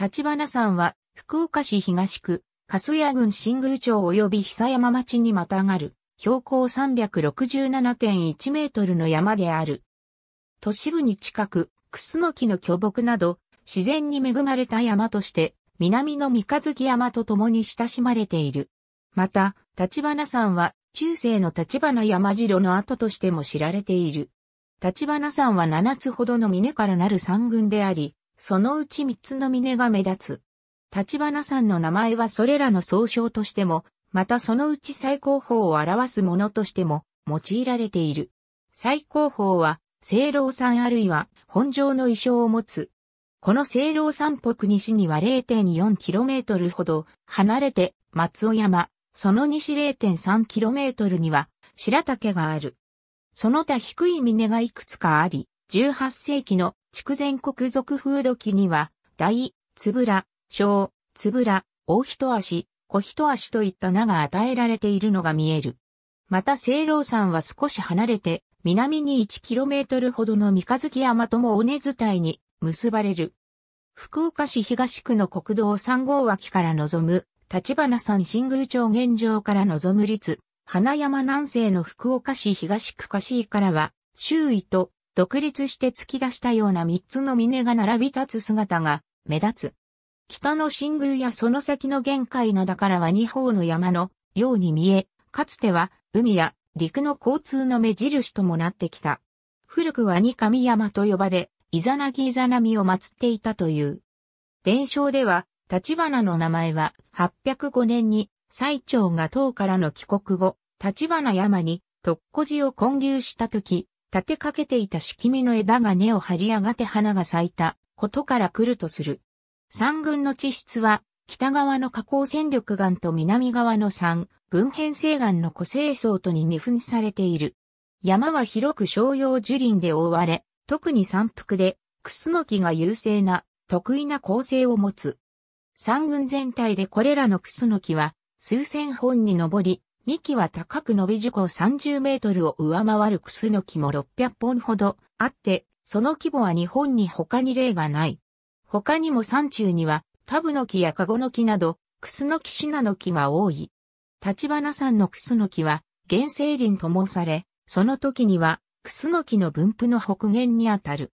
立花山は、福岡市東区、粕谷郡新宮町及び久山町にまたがる、標高367.1メートルの山である。都市部に近く、クスノキの巨木など、自然に恵まれた山として、南の三日月山と共に親しまれている。また、立花山は、中世の立花山城の跡としても知られている。立花山は7つほどの峰からなる山群であり、そのうち三つの峰が目立つ。立花山の名前はそれらの総称としても、またそのうち最高峰を表すものとしても用いられている。最高峰は、聖老山あるいは本城の遺書を持つ。この聖老山北西には 0.4km ほど離れて松尾山、その西 0.3km には白竹がある。その他低い峰がいくつかあり、18世紀の筑前国族風土期には、大、つぶら、小、つぶら、大一足、小一足といった名が与えられているのが見える。また清老山は少し離れて、南に 1km ほどの三日月山とも尾根伝いに結ばれる。福岡市東区の国道3号脇から望む、立花山新宮町現場から望む立、花山南西の福岡市東区河市からは、周囲と独立して突き出したような三つの峰が並び立つ姿が目立つ。北の新宮やその先の玄界灘からは二方の山のように見え、かつては海や陸の交通の目印ともなってきた。古くは二神山と呼ばれ、イザナギイザナミを祀っていたという。伝承では、立花の名前は805年に最長が唐からの帰国後、立花山に特古寺を建立した時、立てかけていた敷見の枝が根を張り上がって花が咲いたことから来るとする。三群の地質は、北側の河口戦力岩と南側の三群編成岩の個性層とに二分されている。山は広く商用樹林で覆われ、特に山腹で、クスノキが優勢な、得意な構成を持つ。三群全体でこれらのクスノキは、数千本に上り、幹は高く伸び樹高30メートルを上回るクスノキも600本ほどあって、その規模は日本に他に例がない。他にも山中には、タブノキやカゴノキなど、クスノキシナノキが多い。立花山のクスノキは、原生林と申され、その時には、クスノキの分布の北限にあたる。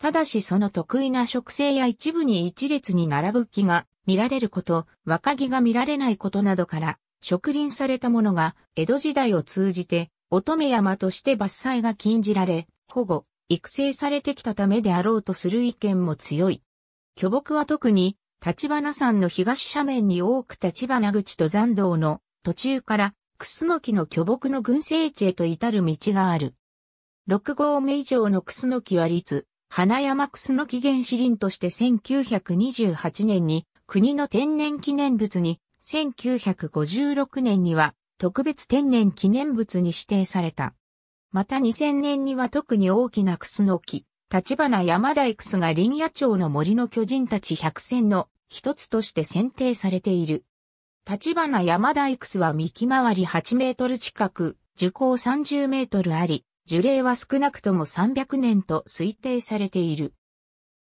ただしその得意な植生や一部に一列に並ぶ木が見られること、若木が見られないことなどから、植林されたものが江戸時代を通じて乙女山として伐採が禁じられ、保護、育成されてきたためであろうとする意見も強い。巨木は特に、立花山の東斜面に多く立花口と山道の途中からクスノキの巨木の群生地へと至る道がある。6合目以上のクスノキは立、花山クスノキ原子林として1928年に国の天然記念物に1956年には特別天然記念物に指定された。また2000年には特に大きなクスノキ、立花山大クスが林野町の森の巨人たち百選の一つとして選定されている。立花山大クスは幹回り8メートル近く、樹高30メートルあり、樹齢は少なくとも300年と推定されている。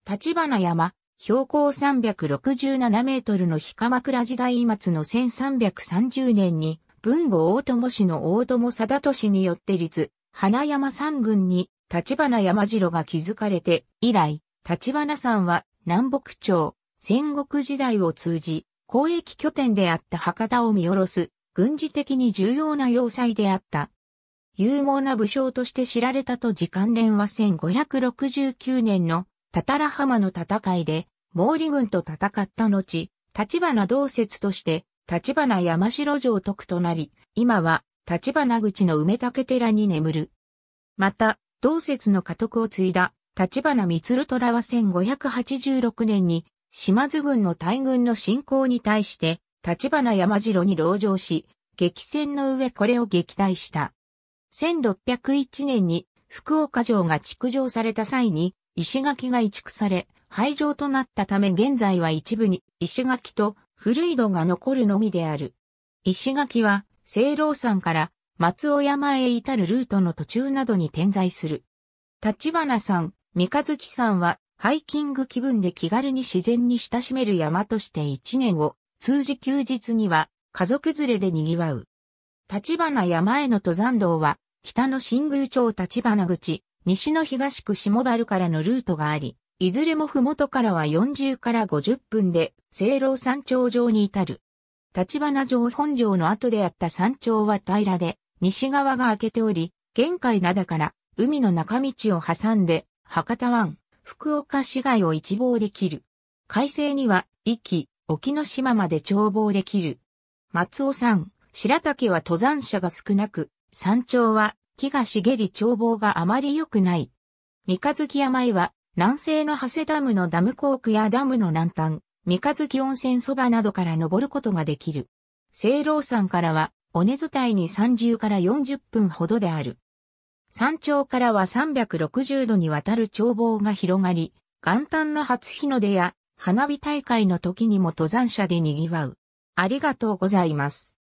立花山標高367メートルの日鎌倉時代末の1330年に、文後大友氏の大友貞俊によって立、花山山群に立花山城が築かれて、以来、立花山は南北朝、戦国時代を通じ、交易拠点であった博多を見下ろす、軍事的に重要な要塞であった。勇猛な武将として知られたと時間連は1569年のタタラ浜の戦いで、毛利軍と戦った後、立花道説として、立花山城城徳となり、今は、立花口の梅竹寺に眠る。また、道説の家督を継いだ、立花光虎は1586年に、島津軍の大軍の侵攻に対して、立花山城に籠城し、激戦の上これを撃退した。1601年に福岡城が築城された際に、石垣が移築され、廃城となったため現在は一部に石垣と古い戸が残るのみである。石垣は、聖老山から松尾山へ至るルートの途中などに点在する。立花山、三日月山は、ハイキング気分で気軽に自然に親しめる山として一年を、通じ休日には、家族連れで賑わう。立花山への登山道は、北の新宮町立花口、西の東区下原からのルートがあり、いずれも麓からは40から50分で、聖老山頂上に至る。立花城本城の後であった山頂は平らで、西側が開けており、玄界灘から海の中道を挟んで、博多湾、福岡市街を一望できる。海西には、壱岐、沖ノ島まで眺望できる。松尾山、白竹は登山者が少なく、山頂は木が茂り眺望があまり良くない。三日月山井は、南西の長谷ダムのダムコークやダムの南端、三日月温泉そばなどから登ることができる。聖老山からは、尾根伝いに30から40分ほどである。山頂からは360度にわたる眺望が広がり、元旦の初日の出や花火大会の時にも登山者で賑わう。ありがとうございます。